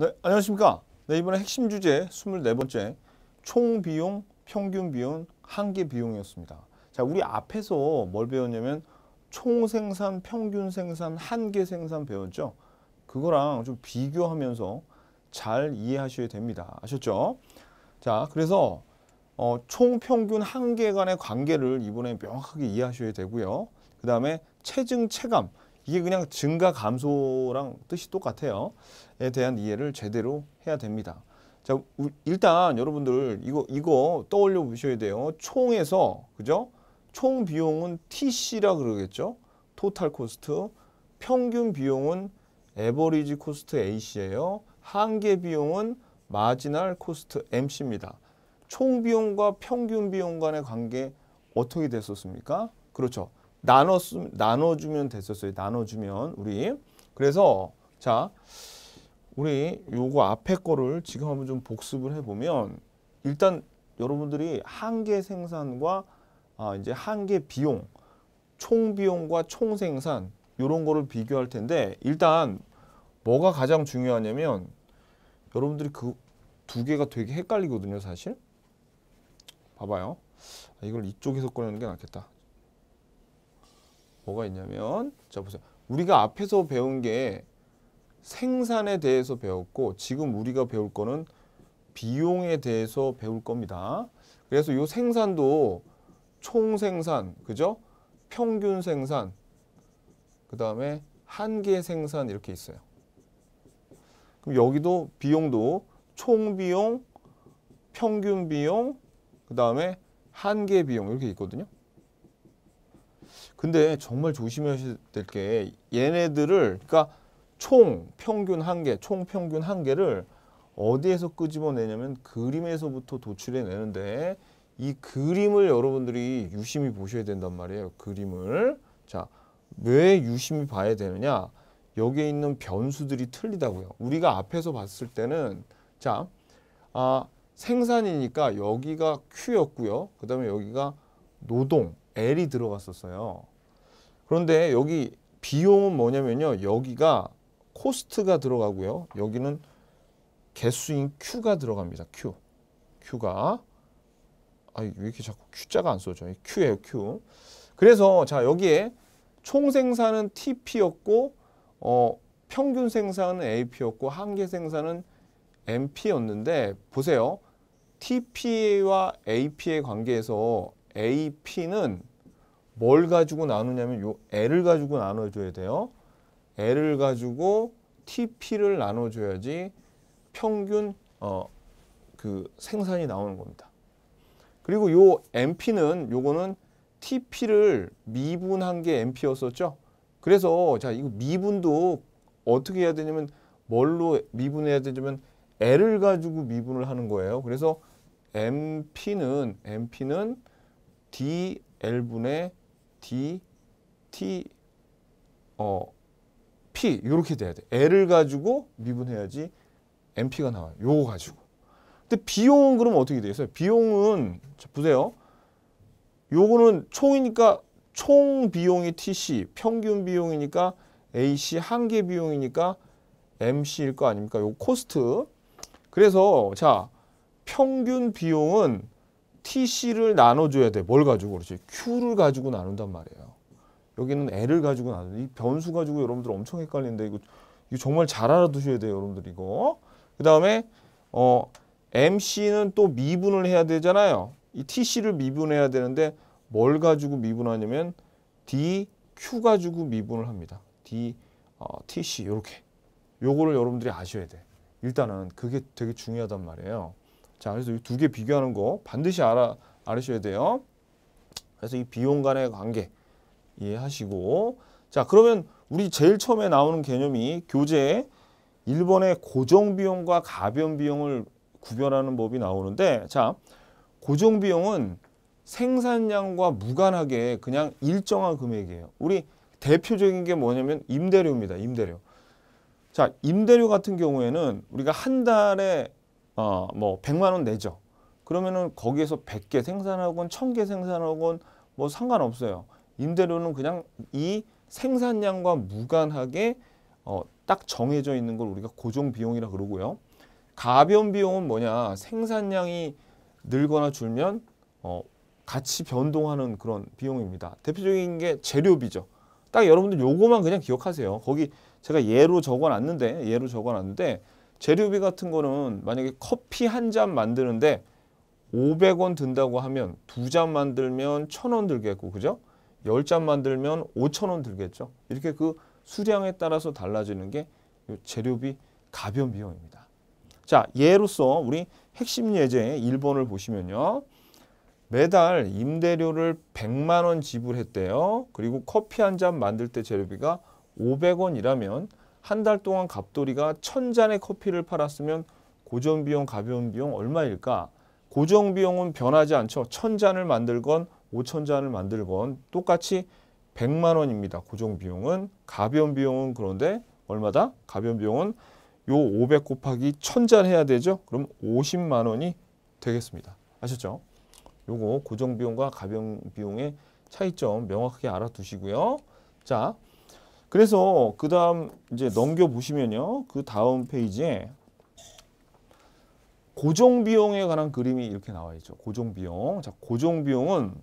네, 안녕하십니까. 네, 이번에 핵심 주제 24번째 총비용, 평균비용, 한계비용이었습니다. 자, 우리 앞에서 뭘 배웠냐면 총생산, 평균생산, 한계생산 배웠죠. 그거랑 좀 비교하면서 잘 이해하셔야 됩니다. 아셨죠? 자, 그래서 어, 총평균 한계 간의 관계를 이번에 명확하게 이해하셔야 되고요. 그 다음에 체증, 체감 이게 그냥 증가 감소랑 뜻이 똑같아요. 에 대한 이해를 제대로 해야 됩니다. 자, 일단 여러분들 이거 이거 떠올려 보셔야 돼요. 총에서 그죠? 총 비용은 TC라 그러겠죠. 토탈 코스트. 평균 비용은 에버리지 코스트 AC예요. 한계 비용은 마지널 코스트 MC입니다. 총 비용과 평균 비용 간의 관계 어떻게 됐었습니까? 그렇죠. 나눠 나눠주면 됐었어요. 나눠주면 우리 그래서 자 우리 요거 앞에 거를 지금 한번 좀 복습을 해보면 일단 여러분들이 한개 생산과 아, 이제 한개 비용 총 비용과 총 생산 요런 거를 비교할 텐데 일단 뭐가 가장 중요하냐면 여러분들이 그 두 개가 되게 헷갈리거든요 사실 봐봐요 아, 이걸 이쪽에서 꺼내는 게 낫겠다 뭐가 있냐면 자 보세요. 우리가 앞에서 배운 게 생산에 대해서 배웠고 지금 우리가 배울 거는 비용에 대해서 배울 겁니다. 그래서 이 생산도 총생산, 그죠? 평균 생산, 그 다음에 한계 생산 이렇게 있어요. 그럼 여기도 비용도 총비용, 평균 비용, 그 다음에 한계 비용 이렇게 있거든요. 근데 정말 조심하셔야 될 게 얘네들을 그러니까 총 평균 한 개, 총 평균 한 개를 어디에서 끄집어내냐면 그림에서부터 도출해내는데 이 그림을 여러분들이 유심히 보셔야 된단 말이에요. 그림을. 자, 왜 유심히 봐야 되느냐? 여기에 있는 변수들이 틀리다고요. 우리가 앞에서 봤을 때는 자, 아, 생산이니까 여기가 Q였고요. 그 다음에 여기가 노동, L이 들어갔었어요. 그런데 여기 비용은 뭐냐면요. 여기가 코스트가 들어가고요. 여기는 개수인 Q가 들어갑니다. Q. Q가 아왜 이렇게 자꾸 Q자가 안 써져. Q예요, Q. 그래서 자, 여기에 총 생산은 TP였고 어 평균 생산은 AP였고 한계 생산은 MP였는데 보세요. TP와 AP의 관계에서 AP는 뭘 가지고 나누냐면 요 L을 가지고 나눠줘야 돼요. L을 가지고 TP를 나눠줘야지 평균 어, 그 생산이 나오는 겁니다. 그리고 요 MP는 요거는 TP를 미분한 게 MP였었죠. 그래서 자 이거 미분도 어떻게 해야 되냐면 뭘로 미분해야 되냐면 L을 가지고 미분을 하는 거예요. 그래서 MP는 MP는 dl분의 dt 어 p 이렇게 돼야 돼. l을 가지고 미분해야지 np가 나와요. 요거 가지고. 근데 비용은 그럼 어떻게 되겠어요? 비용은 자, 보세요. 요거는 총이니까 총 비용이 TC, 평균 비용이니까 AC, 한계 비용이니까 MC일 거 아닙니까? 요 코스트. 그래서 자, 평균 비용은 TC를 나눠줘야 돼. 뭘 가지고 그렇지? Q를 가지고 나눈단 말이에요. 여기는 L을 가지고 나눈. 이 변수 가지고 여러분들 엄청 헷갈리는데 이거, 이거 정말 잘 알아두셔야 돼요, 여러분들 이거. 그 다음에 어 MC는 또 미분을 해야 되잖아요. 이 TC를 미분해야 되는데 뭘 가지고 미분하냐면 DQ 가지고 미분을 합니다. D, 어, TC 이렇게. 요거를 여러분들이 아셔야 돼. 일단은 그게 되게 중요하단 말이에요. 자, 그래서 이 두 개 비교하는 거 반드시 알아, 알으셔야 돼요. 그래서 이 비용 간의 관계 이해하시고 자, 그러면 우리 제일 처음에 나오는 개념이 교재 1번의 고정비용과 가변비용을 구별하는 법이 나오는데 자, 고정비용은 생산량과 무관하게 그냥 일정한 금액이에요. 우리 대표적인 게 뭐냐면 임대료입니다. 임대료. 자, 임대료 같은 경우에는 우리가 한 달에 어, 뭐 100만 원 내죠. 그러면은 거기에서 100개 생산하건 1000개 생산하건 뭐 상관없어요. 임대료는 그냥 이 생산량과 무관하게 어, 딱 정해져 있는 걸 우리가 고정 비용이라 그러고요. 가변 비용은 뭐냐? 생산량이 늘거나 줄면 어, 같이 변동하는 그런 비용입니다. 대표적인 게 재료비죠. 딱 여러분들 요거만 그냥 기억하세요. 거기 제가 예로 적어놨는데 예로 적어놨는데 재료비 같은 거는 만약에 커피 한 잔 만드는데 500원 든다고 하면 두 잔 만들면 1000원 들겠고 그죠? 10잔 만들면 5 0 0 0원 들겠죠. 이렇게 그 수량에 따라서 달라지는 게 재료비 가변 비용입니다. 자, 예로써 우리 핵심 예제 1번을 보시면요. 매달 임대료를 100만 원 지불했대요. 그리고 커피 한 잔 만들 때 재료비가 500원이라면 한달 동안 갑돌이가 천 잔의 커피를 팔았으면 고정 비용, 가벼운 비용 얼마일까? 고정 비용은 변하지 않죠. 천 잔을 만들건 오천 잔을 만들건 똑같이 백만 원입니다. 고정 비용은 가벼운 비용은 그런데 얼마다? 가벼운 비용은 요 5 0 0 곱하기 천 잔 해야 되죠. 그럼 5 0만 원이 되겠습니다. 아셨죠? 요거 고정 비용과 가벼운 비용의 차이점 명확하게 알아두시고요. 자, 그래서 그 다음 이제 넘겨보시면요. 그 다음 페이지에 고정비용에 관한 그림이 이렇게 나와 있죠. 고정비용. 자, 고정비용은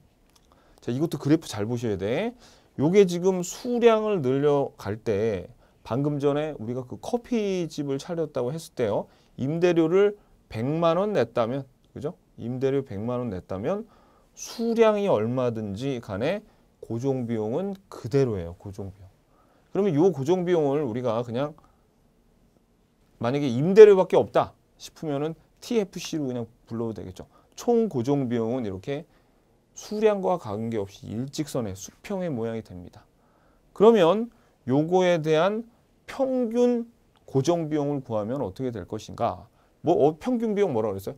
자, 이것도 그래프 잘 보셔야 돼. 요게 지금 수량을 늘려갈 때 방금 전에 우리가 그 커피집을 차렸다고 했을 때요. 임대료를 100만 원 냈다면 그죠? 임대료 100만 원 냈다면 수량이 얼마든지 간에 고정 비용은 그대로예요. 고정 비용. 그러면 요 고정 비용을 우리가 그냥 만약에 임대료밖에 없다 싶으면은 TFC로 그냥 불러도 되겠죠. 총 고정 비용은 이렇게 수량과 관계없이 일직선의 수평의 모양이 됩니다. 그러면 요거에 대한 평균 고정 비용을 구하면 어떻게 될 것인가? 뭐 어, 평균 비용 뭐라 그랬어요?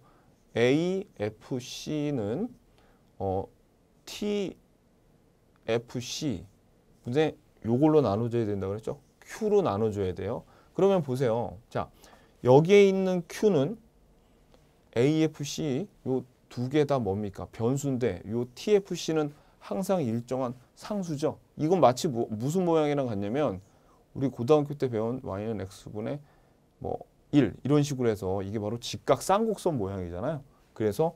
AFC는 어, TFC 근데 요걸로 나눠줘야 된다 그랬죠? Q로 나눠줘야 돼요. 그러면 보세요. 자, 여기에 있는 Q는 AFC 요 두 개 다 뭡니까? 변수인데 요 TFC는 항상 일정한 상수죠. 이건 마치 뭐, 무슨 모양이랑 같냐면 우리 고등학교 때 배운 y는 x분의 뭐 1 이런 식으로 해서 이게 바로 직각 쌍곡선 모양이잖아요. 그래서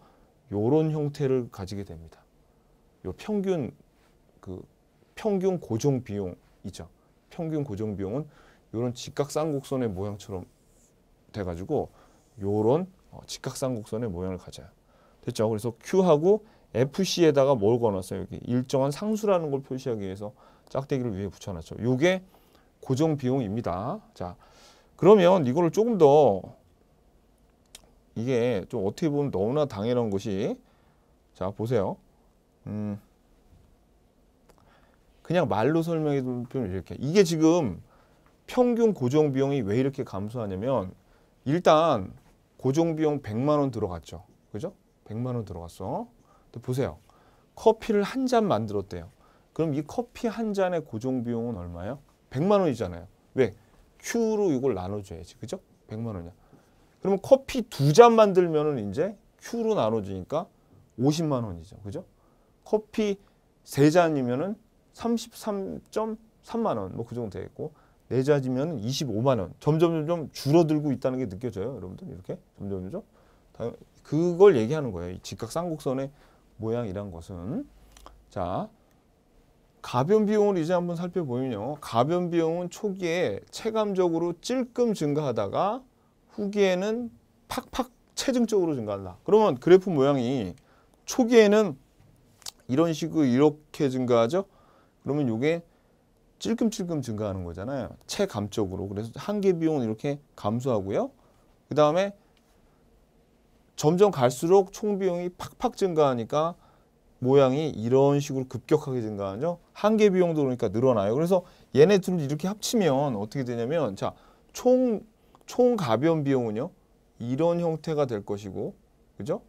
요런 형태를 가지게 됩니다. 요 평균 그 평균 고정 비용이죠. 평균 고정 비용은 이런 직각쌍곡선의 모양처럼 돼가지고 이런 어, 직각쌍곡선의 모양을 가져요. 됐죠? 그래서 Q하고 FC에다가 뭘 걸어놨어요? 여기 일정한 상수라는 걸 표시하기 위해서 짝대기를 위에 붙여놨죠. 이게 고정 비용입니다. 자, 그러면 이거를 조금 더 이게 좀 어떻게 보면 너무나 당연한 것이 자 보세요. 음. 그냥 말로 설명해 드면 이렇게 이게 지금 평균 고정 비용이 왜 이렇게 감소하냐면 일단 고정 비용 100만 원 들어갔죠. 그죠? 100만 원 들어갔어. 근 보세요. 커피를 한 잔 만들었대요. 그럼 이 커피 한 잔의 고정 비용은 얼마예요? 100만 원이잖아요. 왜? Q로 이걸 나눠줘야지. 그죠? 100만 원이야. 그러면 커피 두 잔 만들면은 이제 Q로 나눠지니까 50만 원이죠. 그죠? 커피 세 잔이면은 33.3만 원뭐 그 정도 되겠고 내자지면 25만 원 점점 점점 줄어들고 있다는 게 느껴져요 여러분들 이렇게 점점 점점 그걸 얘기하는 거예요 직각 쌍곡선의 모양이란 것은 자 가변 비용을 이제 한번 살펴보면요 가변 비용은 초기에 체감적으로 찔끔 증가하다가 후기에는 팍팍 체증적으로 증가한다 그러면 그래프 모양이 초기에는 이런 식으로 이렇게 증가하죠 그러면 이게 찔끔찔끔 증가하는 거잖아요. 체감적으로. 그래서 한계 비용은 이렇게 감소하고요. 그 다음에 점점 갈수록 총 비용이 팍팍 증가하니까 모양이 이런 식으로 급격하게 증가하죠. 한계 비용도 그러니까 늘어나요. 그래서 얘네 둘을 이렇게 합치면 어떻게 되냐면 자, 총, 총 가변 비용은요. 이런 형태가 될 것이고 그죠?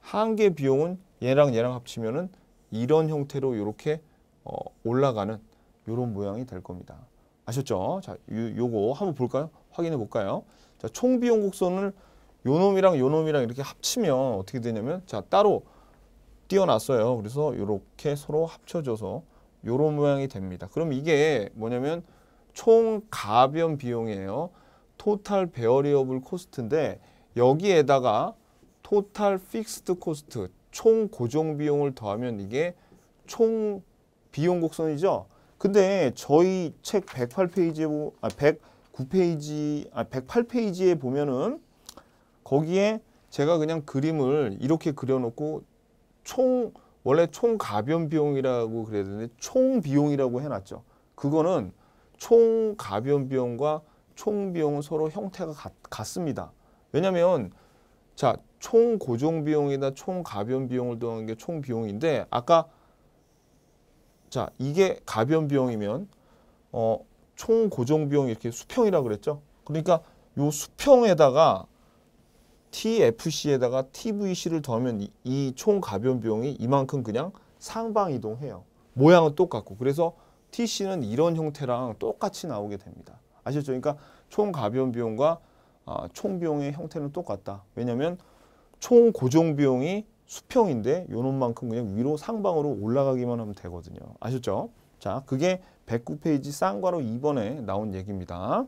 한계 비용은 얘랑 얘랑 합치면은 이런 형태로 이렇게 어, 올라가는 이런 모양이 될 겁니다. 아셨죠? 자, 요, 거 한번 볼까요? 확인해 볼까요? 자, 총 비용 곡선을 요 놈이랑 요 놈이랑 이렇게 합치면 어떻게 되냐면 자, 따로 띄어놨어요. 그래서 이렇게 서로 합쳐져서 요런 모양이 됩니다. 그럼 이게 뭐냐면 총 가변 비용이에요. 토탈 베어리어블 코스트인데 여기에다가 토탈 픽스드 코스트 총 고정 비용을 더하면 이게 총 비용 곡선이죠. 근데 저희 책 108페이지에 아 109페이지 아 108페이지에 보면은 거기에 제가 그냥 그림을 이렇게 그려놓고 총 원래 총 가변 비용이라고 그래야 되는데 총 비용이라고 해놨죠. 그거는 총 가변 비용과 총 비용은 서로 형태가 같, 습니다 왜냐하면 자 총 고정 비용이나총 가변 비용을 더한 게 총 비용인데 아까 자, 이게 가변 비용이면 어, 총 고정 비용 이렇게 수평이라고 그랬죠? 그러니까 요 수평에다가 TFC에다가 TVC를 더하면 이 총 가변 비용이 이만큼 그냥 상방 이동해요. 모양은 똑같고. 그래서 TC는 이런 형태랑 똑같이 나오게 됩니다. 아셨죠? 그러니까 총 가변 비용과 아, 총 비용의 형태는 똑같다. 왜냐면총 고정 비용이 수평인데 요놈만큼 그냥 위로 상방으로 올라가기만 하면 되거든요. 아셨죠? 자, 그게 109페이지 쌍과로 2번에 나온 얘기입니다.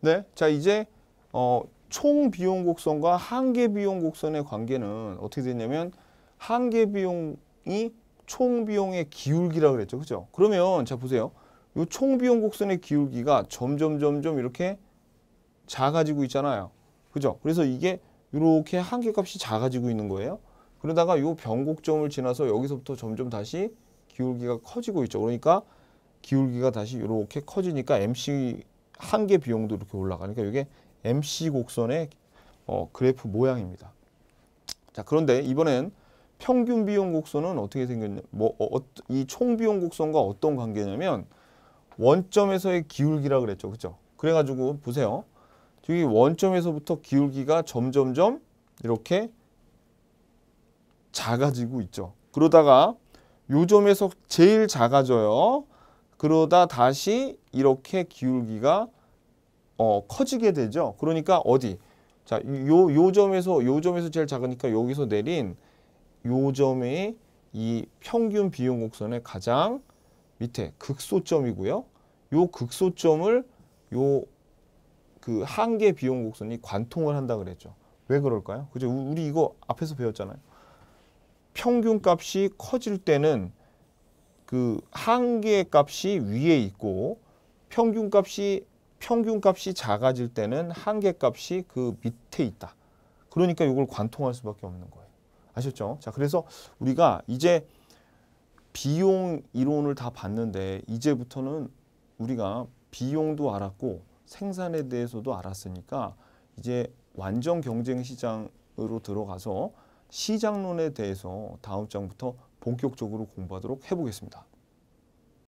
네, 자 이제 어, 총 비용 곡선과 한계 비용 곡선의 관계는 어떻게 되냐면 한계 비용이 총 비용의 기울기라고 그랬죠. 그죠? 그러면 자 보세요. 이총 비용 곡선의 기울기가 점점 점점 이렇게 작아지고 있잖아요. 그죠? 그래서 이게 이렇게 한계값이 작아지고 있는 거예요. 그러다가 이 변곡점을 지나서 여기서부터 점점 다시 기울기가 커지고 있죠. 그러니까 기울기가 다시 이렇게 커지니까 MC 한계 비용도 이렇게 올라가니까 이게 MC 곡선의 어, 그래프 모양입니다. 자 그런데 이번엔 평균 비용 곡선은 어떻게 생겼냐? 뭐이총 어, 어 비용 곡선과 어떤 관계냐면 원점에서의 기울기라 그랬죠, 그렇죠? 그래가지고 보세요. 여기 원점에서부터 기울기가 점점점 이렇게 작아지고 있죠. 그러다가 요점에서 제일 작아져요. 그러다 다시 이렇게 기울기가 어, 커지게 되죠. 그러니까 어디? 자, 요, 요점에서, 요점에서 제일 작으니까 여기서 내린 요점의 이 평균 비용 곡선의 가장 밑에 극소점이고요. 요 극소점을 요그 한계 비용 곡선이 관통을 한다 그랬죠. 왜 그럴까요? 그죠? 우리 이거 앞에서 배웠잖아요. 평균 값이 커질 때는 그 한계 값이 위에 있고 평균 값이 평균 값이 작아질 때는 한계 값이 그 밑에 있다. 그러니까 이걸 관통할 수밖에 없는 거예요. 아셨죠? 자, 그래서 우리가 이제 비용 이론을 다 봤는데 이제부터는 우리가 비용도 알았고 생산에 대해서도 알았으니까 이제 완전 경쟁 시장으로 들어가서 시장론에 대해서 다음 장부터 본격적으로 공부하도록 해보겠습니다.